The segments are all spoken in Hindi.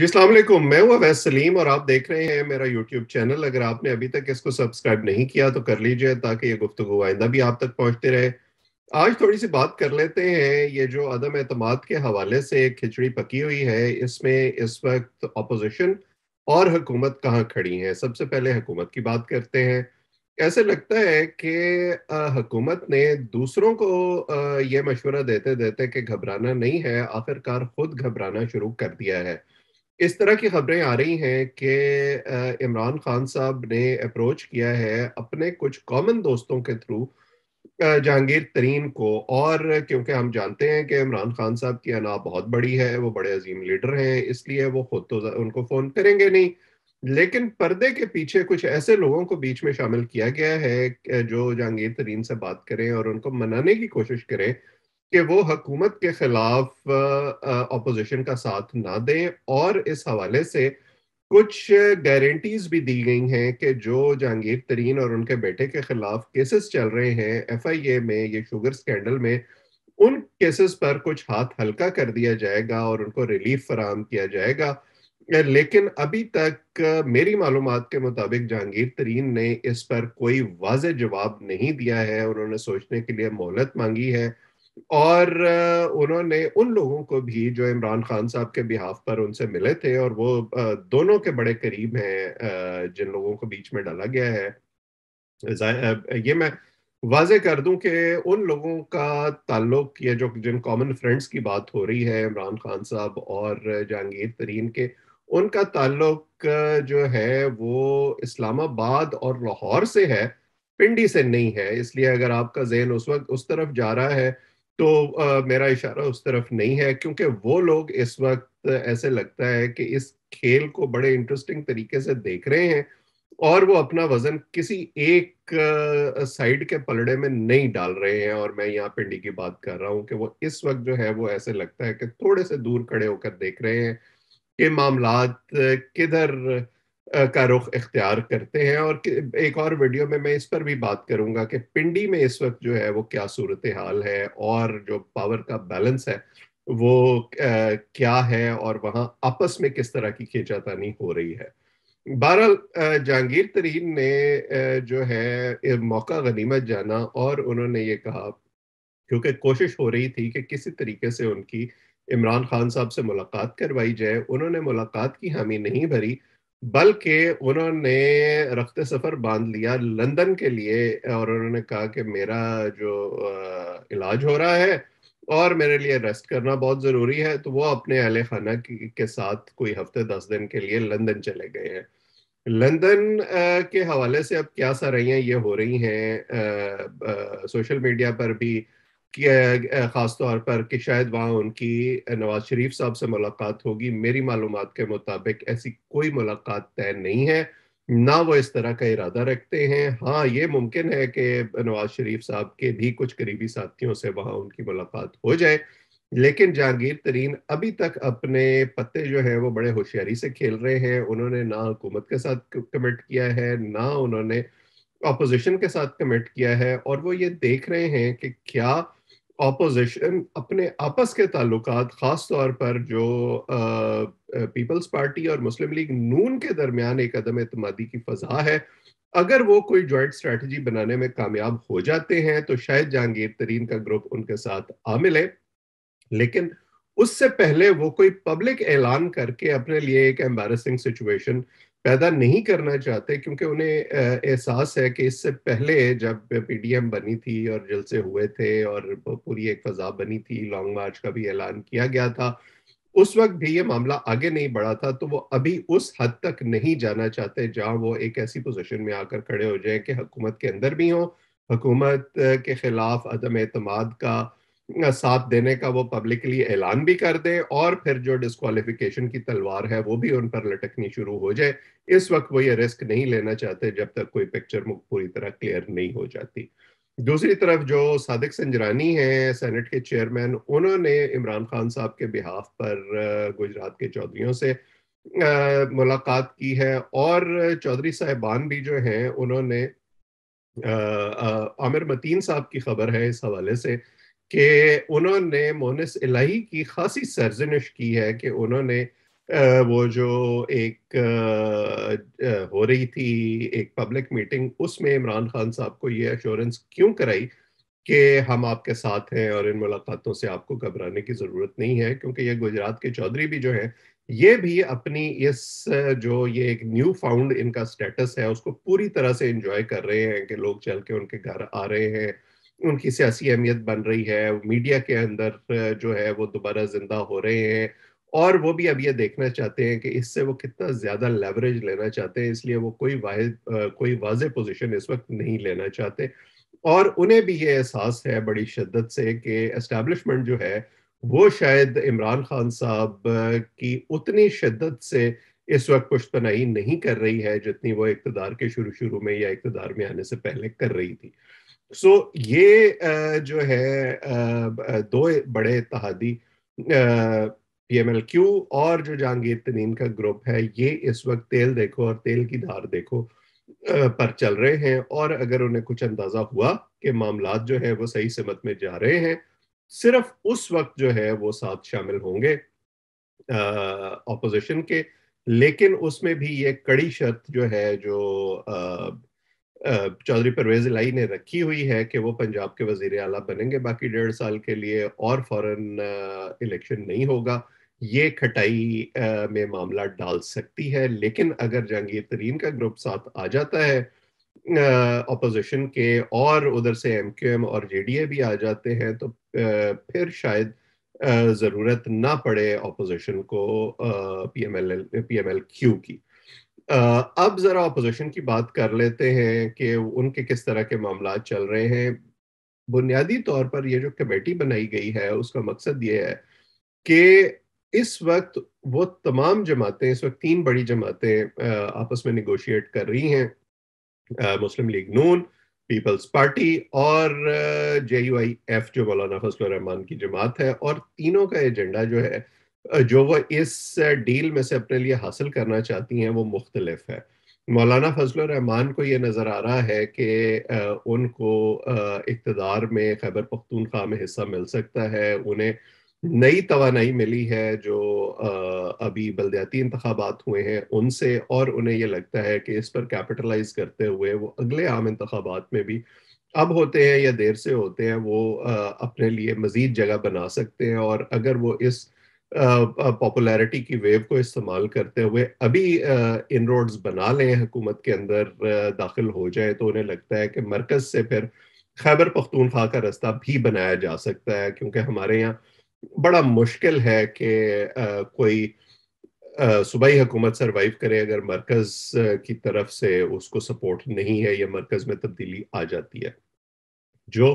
जी अलैक्म मैं हूँ अवैस सलीम और आप देख रहे हैं मेरा यूट्यूब चैनल अगर आपने अभी तक इसको सब्सक्राइब नहीं किया तो कर लीजिए ताकि ये गुफ्तु आइंदा भी आप तक पहुंचते रहे आज थोड़ी सी बात कर लेते हैं ये जो अदम अतमाद के हवाले से एक खिचड़ी पकी हुई है इसमें इस वक्त अपोजिशन और हुकूमत कहाँ खड़ी है सबसे पहले हुकूमत की बात करते हैं ऐसे लगता है कि हुकूमत ने दूसरों को ये मशवरा देते देते कि घबराना नहीं है आखिरकार खुद घबराना शुरू कर दिया है इस तरह की खबरें आ रही हैं कि इमरान खान साहब ने अप्रोच किया है अपने कुछ कॉमन दोस्तों के थ्रू जहांगीर तरीन को और क्योंकि हम जानते हैं कि इमरान खान साहब की अना बहुत बड़ी है वो बड़े अजीम लीडर हैं इसलिए वो खुद तो उनको फ़ोन करेंगे नहीं लेकिन पर्दे के पीछे कुछ ऐसे लोगों को बीच में शामिल किया गया है जो जहांगीर तरीन से बात करें और उनको मनाने की कोशिश करें कि वो हकूमत के खिलाफ अपोजिशन का साथ ना दें और इस हवाले से कुछ गारंटीज भी दी गई हैं कि जो जहांगीर तरीन और उनके बेटे के खिलाफ केसेस चल रहे हैं एफ आई ए में ये शुगर स्कैंडल में उन केसेस पर कुछ हाथ हल्का कर दिया जाएगा और उनको रिलीफ फराम किया जाएगा लेकिन अभी तक मेरी मालूम के मुताबिक जहांगीर तरीन ने इस पर कोई वाज जवाब नहीं दिया है उन्होंने सोचने के लिए मोहलत मांगी है और उन्होंने उन लोगों को भी जो इमरान खान साहब के बिहाफ पर उनसे मिले थे और वो दोनों के बड़े करीब हैं जिन लोगों को बीच में डाला गया है ये मैं वाजे कर दूं कि उन लोगों का ताल्लुक या जो जिन कॉमन फ्रेंड्स की बात हो रही है इमरान खान साहब और जहांगीर तरीन के उनका ताल्लुक जो है वो इस्लामाबाद और लाहौर से है पिंडी से नहीं है इसलिए अगर आपका जहन उस वक्त उस तरफ जा रहा है तो आ, मेरा इशारा उस तरफ नहीं है क्योंकि वो लोग इस वक्त ऐसे लगता है कि इस खेल को बड़े इंटरेस्टिंग तरीके से देख रहे हैं और वो अपना वजन किसी एक साइड के पलड़े में नहीं डाल रहे हैं और मैं यहाँ पिंडी की बात कर रहा हूँ कि वो इस वक्त जो है वो ऐसे लगता है कि थोड़े से दूर खड़े होकर देख रहे हैं कि मामला किधर का रुख इख्तियार करते हैं और एक और वीडियो में मैं इस पर भी बात करूंगा कि पिंडी में इस वक्त जो है वो क्या सूरत हाल है और जो पावर का बैलेंस है वो क्या है और वहाँ आपस में किस तरह की खींचातानी हो रही है बहरहाल जहांगीर तरीन ने जो है मौका गनीमत जाना और उन्होंने ये कहा क्योंकि कोशिश हो रही थी कि किसी तरीके से उनकी इमरान खान साहब से मुलाकात करवाई जाए उन्होंने मुलाकात की हामी नहीं भरी बल्कि उन्होंने रक्त सफर बांध लिया लंदन के लिए और उन्होंने कहा कि मेरा जो इलाज हो रहा है और मेरे लिए रेस्ट करना बहुत ज़रूरी है तो वो अपने अहल खाना के साथ कोई हफ्ते दस दिन के लिए लंदन चले गए हैं लंदन के हवाले से अब क्या सराइयाँ ये हो रही हैं सोशल मीडिया पर भी ख़ास तौर पर कि शायद वहाँ उनकी नवाज शरीफ साहब से मुलाकात होगी मेरी मालूम के मुताबिक ऐसी कोई मुलाकात तय नहीं है ना वो इस तरह का इरादा रखते हैं हाँ ये मुमकिन है कि नवाज शरीफ साहब के भी कुछ करीबी साथियों से वहाँ उनकी मुलाकात हो जाए लेकिन जहांगीर तरीन अभी तक अपने पत्ते जो है वो बड़े होशियारी से खेल रहे हैं उन्होंने ना हुकूमत के साथ कमिट किया है ना उन्होंने अपोजिशन के साथ कमिट किया है और वो ये देख रहे हैं कि क्या ऑपोजिशन अपने आपस के ताल्लुक ख़ास तौर पर जो पीपल्स पार्टी और मुस्लिम लीग नून के दरमियान एक अदम अतमादी की फजा है अगर वो कोई जॉइंट स्ट्रेटजी बनाने में कामयाब हो जाते हैं तो शायद जहांगीर तरीन का ग्रुप उनके साथ आ मिले लेकिन उससे पहले वो कोई पब्लिक ऐलान करके अपने लिए एक एम्बेरसिंग सिचुएशन पैदा नहीं करना चाहते क्योंकि उन्हें एहसास है कि इससे पहले जब पीडीएम बनी थी और जलसे हुए थे और पूरी एक फजा बनी थी लॉन्ग मार्च का भी ऐलान किया गया था उस वक्त भी ये मामला आगे नहीं बढ़ा था तो वो अभी उस हद तक नहीं जाना चाहते जहां वो एक ऐसी पोजीशन में आकर खड़े हो जाए कि हुकूमत के अंदर भी हो हुकूमत के खिलाफ अदम अतमाद का साथ देने का वो पब्लिकली ऐलान भी कर दे और फिर जो डिस्कालिफिकेशन की तलवार है वो भी उन पर लटकनी शुरू हो जाए इस वक्त वो ये रिस्क नहीं लेना चाहते जब तक कोई पिक्चर पूरी तरह क्लियर नहीं हो जाती दूसरी तरफ जो सादिक संजरानी हैं सेनेट के चेयरमैन उन्होंने इमरान खान साहब के बिहाफ पर गुजरात के चौधरीों से मुलाकात की है और चौधरी साहिबान भी जो हैं उन्होंने आमिर मतीन साहब की खबर है इस हवाले से कि उन्होंने मोनिस इलाही की खासी सरजनिश की है कि उन्होंने वो जो एक हो रही थी एक पब्लिक मीटिंग उसमें इमरान खान साहब को ये अश्योरेंस क्यों कराई कि हम आपके साथ हैं और इन मुलाकातों से आपको घबराने की ज़रूरत नहीं है क्योंकि ये गुजरात के चौधरी भी जो है ये भी अपनी इस जो ये एक न्यू फाउंड इनका स्टेटस है उसको पूरी तरह से इंजॉय कर रहे हैं कि लोग चल के उनके घर आ रहे हैं उनकी सियासी अहमियत बन रही है मीडिया के अंदर जो है वो दोबारा जिंदा हो रहे हैं और वो भी अब ये देखना चाहते हैं कि इससे वो कितना ज्यादा लेवरेज लेना चाहते हैं इसलिए वो कोई वाहिद कोई वाज पोजिशन इस वक्त नहीं लेना चाहते और उन्हें भी ये एहसास है बड़ी शिद्दत से कि एस्टेब्लिशमेंट जो है वो शायद इमरान खान साहब की उतनी शिद्दत से इस वक्त पुश्तनाई नहीं कर रही है जितनी वो इकतदार के शुरू शुरू में या इकतदार में आने से पहले कर रही थी सो ये जो है दो बड़े तहादी पी एम एल क्यू और जो जहांगीर तरीन का ग्रुप है ये इस वक्त तेल देखो और तेल की धार देखो पर चल रहे हैं और अगर उन्हें कुछ अंदाजा हुआ कि मामला जो है वो सही समत में जा रहे हैं सिर्फ उस वक्त जो है वो साथ शामिल होंगे अपोजिशन के लेकिन उसमें भी ये कड़ी शर्त जो है जो चौधरी परवेज लाई ने रखी हुई है कि वो पंजाब के वजीर अला बनेंगे बाकी डेढ़ साल के लिए और फौरन इलेक्शन नहीं होगा ये खटाई में मामला डाल सकती है लेकिन अगर जहांगीर तरीन का ग्रुप साथ आ जाता है अपोजिशन के और उधर से एम क्यू एम और जे डी ए भी आ जाते हैं तो फिर शायद ज़रूरत ना पड़े अपोजिशन को P M L P M L Q की अब जरा अपोजिशन की बात कर लेते हैं कि उनके किस तरह के मामला चल रहे हैं बुनियादी तौर पर ये जो कमेटी बनाई गई है उसका मकसद ये है कि इस वक्त वो तमाम जमातें इस वक्त तीन बड़ी जमातें आपस में निगोशिएट कर रही हैं मुस्लिम लीग नून पीपल्स पार्टी और जे यू आई एफ जो मौलाना फजल रहमान की जमात है और तीनों का एजेंडा जो है जो वो इस डील में से अपने लिए हासिल करना चाहती हैं वो मुख्तलफ है मौलाना फजल रहमान को ये नज़र आ रहा है कि उनको इकतदार में खैबर पख्तूनख्वा में हिस्सा मिल सकता है उन्हें नई तोानाई मिली है जो अभी बलदयाती इंतबात हुए हैं उनसे और उन्हें ये लगता है कि इस पर कैपिटलाइज करते हुए वो अगले आम इंतबात में भी अब होते हैं या देर से होते हैं वो अपने लिए मज़ीद जगह बना सकते हैं और अगर वो इस पॉपुलैरिटी की वेव को इस्तेमाल करते हुए अभी इन रोड्स बना लें हुकूमत के अंदर दाखिल हो जाए तो उन्हें लगता है कि मरकज़ से फिर खैबर पख्तूनख्वा का रास्ता भी बनाया जा सकता है क्योंकि हमारे यहाँ बड़ा मुश्किल है कि कोई सूबाई हुकूमत सरवाइव करे अगर मरकज़ की तरफ से उसको सपोर्ट नहीं है या मरकज़ में तब्दीली आ जाती है जो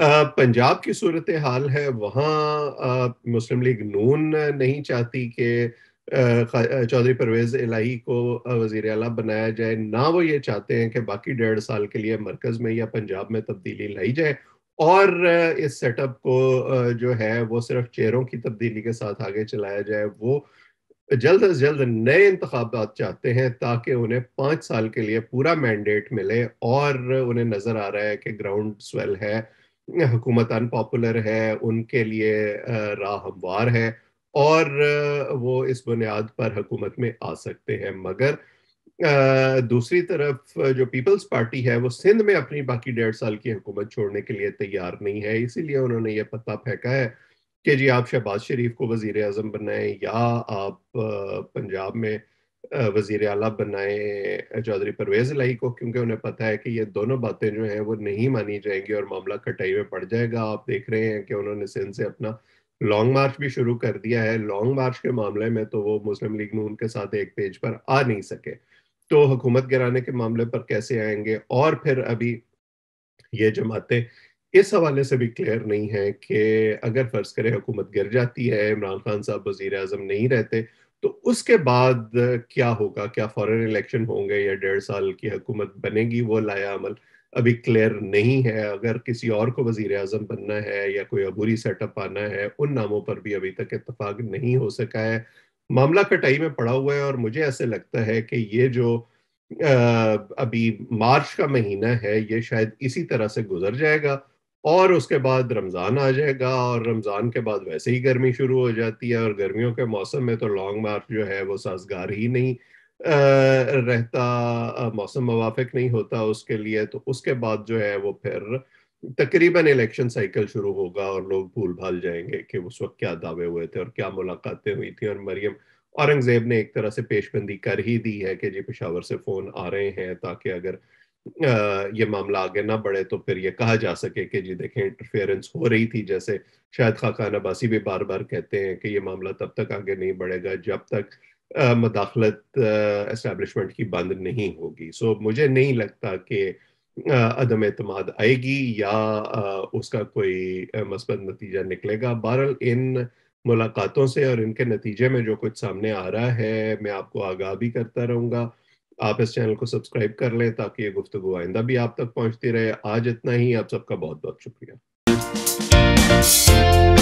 पंजाब की सूरत हाल है वहाँ मुस्लिम लीग नून नहीं चाहती कि चौधरी परवेज इलाही को वजीर अला बनाया जाए ना वो ये चाहते हैं कि बाकी डेढ़ साल के लिए मरकज़ में या पंजाब में तब्दीली लाई जाए और इस सेटअप को जो है वो सिर्फ चेहरों की तब्दीली के साथ आगे चलाया जाए वो जल्द अज जल्द नए इंतबात चाहते हैं ताकि उन्हें पाँच साल के लिए पूरा मैंडेट मिले और उन्हें नज़र आ रहा है कि ग्राउंड स्वेल है हुकूमत अनपॉपुलर है उनके लिए राह हमवार है और वो इस बुनियाद पर हुकूमत में आ सकते हैं मगर दूसरी तरफ जो पीपल्स पार्टी है वो सिंध में अपनी बाकी डेढ़ साल की हुकूमत छोड़ने के लिए तैयार नहीं है इसीलिए उन्होंने ये पता फेंका है कि जी आप शहबाज शरीफ को वजीर अजम बनाएं या आप पंजाब में वजीर अला बनाए चौधरी परवेज लाई को क्योंकि उन्हें पता है कि ये दोनों बातें जो है वो नहीं मानी जाएंगी और मामला कटाई में पड़ जाएगा आप देख रहे हैं कि उन्होंने सिंध से अपना लॉन्ग मार्च भी शुरू कर दिया है लॉन्ग मार्च के मामले में तो वो मुस्लिम लीग नून के साथ एक पेज पर आ नहीं सके तो हुकूमत गिराने के मामले पर कैसे आएंगे और फिर अभी ये जमातें इस हवाले से भी क्लियर नहीं है कि अगर फर्ज करें हुकूमत गिर जाती है इमरान खान साहब वजीर अजम नहीं रहते तो उसके बाद क्या होगा क्या फॉरन इलेक्शन होंगे या डेढ़ साल की हुकूमत बनेगी वो लाया अमल अभी क्लियर नहीं है अगर किसी और को वजीर अजम बनना है या कोई अबूरी सेटअप आना है उन नामों पर भी अभी तक इतफाक नहीं हो सका है मामला कटाई में पड़ा हुआ है और मुझे ऐसे लगता है कि ये जो अभी मार्च का महीना है ये शायद इसी तरह से गुजर जाएगा और उसके बाद रमज़ान आ जाएगा और रमज़ान के बाद वैसे ही गर्मी शुरू हो जाती है और गर्मियों के मौसम में तो लॉन्ग मार्च जो है वो साजगार ही नहीं रहता मौसम मुाफिक नहीं होता उसके लिए तो उसके बाद जो है वो फिर तकरीबन इलेक्शन साइकिल शुरू होगा और लोग भूल भाल जाएंगे कि उस वक्त क्या दावे हुए थे और क्या मुलाकातें हुई थी और मरियम औरंगजेब ने एक तरह से पेशबंदी कर ही दी है कि जी पेशावर से फ़ोन आ रहे हैं ताकि अगर ये मामला आगे ना बढ़े तो फिर ये कहा जा सके कि जी देखें इंटरफेरेंस हो रही थी जैसे शायद खाकान अब्बासी भी बार बार कहते हैं कि ये मामला तब तक आगे नहीं बढ़ेगा जब तक मदाखलत इस्टेब्लिशमेंट की बंद नहीं होगी सो मुझे नहीं लगता कि अदम अतमाद आएगी या आ, उसका कोई मस्बत नतीजा निकलेगा बहरहाल इन मुलाकातों से और इनके नतीजे में जो कुछ सामने आ रहा है मैं आपको आगाह भी करता रहूँगा आप इस चैनल को सब्सक्राइब कर लें ताकि ये गुफ्तु आइंदा भी आप तक पहुँचती रहे आज इतना ही आप सबका बहुत बहुत शुक्रिया